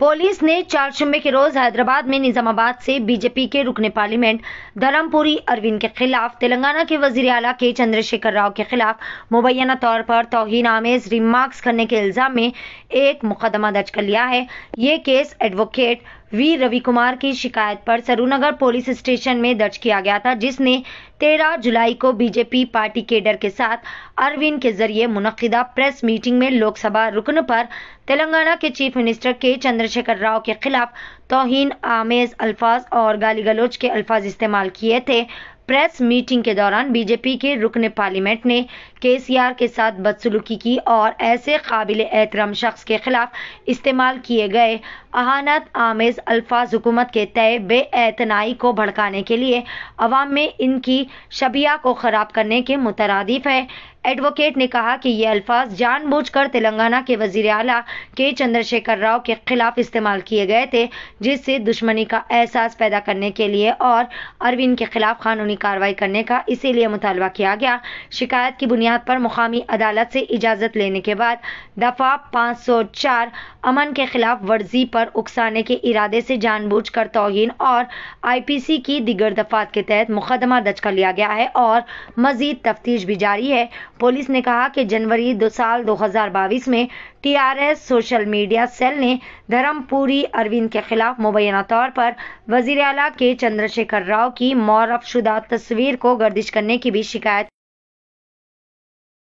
police ने चार जुम्मे के रोज हैदराबाद में निजामाबाद से बीजेपी के रुकने पार्लियामेंट धर्मपुरी अरविंद के खिलाफ तेलंगाना के वजीर अला के चंद्रशेखर राव के खिलाफ मुबैना तौर पर तोहिन आमेज रिमार्क्स करने के इल्जाम में एक मुकदमा दर्ज कर लिया है ये case advocate V Ravi Kumar की शिकायत पर सरूनगर पुलिस स्टेशन में दर्ज किया गया था जिसने 13 जुलाई को बीजेपी पार्टी केडर के साथ अरविंद के जरिए मुनदा प्रेस मीटिंग में लोकसभा रुकन पर तेलंगाना के चीफ मिनिस्टर के चंद्रशेखर राव के खिलाफ तोहिन आमेज अल्फाज और गाली गलोच के अल्फाज इस्तेमाल किए थे प्रेस मीटिंग के दौरान बीजेपी के रुकन पार्लियामेंट ने केसीआर के साथ बदसलूकी की और ऐसे काबिल एहतरम शख्स के खिलाफ इस्तेमाल किए गए अहानत आमेज अल्फाज हुकूमत के तय बेअतनाई को भड़काने के लिए अवाम में इनकी शबिया को खराब करने के मुतरदिफ है एडवोकेट ने कहा कि ये अल्फाज जानबूझकर तेलंगाना के वजीर अला के चंद्रशेखर राव के खिलाफ इस्तेमाल किए गए थे जिससे दुश्मनी का एहसास पैदा करने के लिए और अरविंद के खिलाफ कानूनी कार्रवाई करने का इसीलिए मुतालबा किया गया शिकायत की बुनियाद पर मुकामी अदालत से इजाजत लेने के बाद दफा पाँच अमन के खिलाफ वर्जी पर उकसाने के इरादे से कर तोहन और आईपीसी की दिगर दफात के तहत मुकदमा दर्ज कर लिया गया है और मजीद तफ्तीश भी जारी है पुलिस ने कहा कि जनवरी दो साल 2022 में टीआरएस सोशल मीडिया सेल ने धर्मपुरी अरविंद के खिलाफ मुबैना तौर पर वजीर अला के चंद्रशेखर राव की मौरफशुदा तस्वीर को गर्दिश करने की भी शिकायत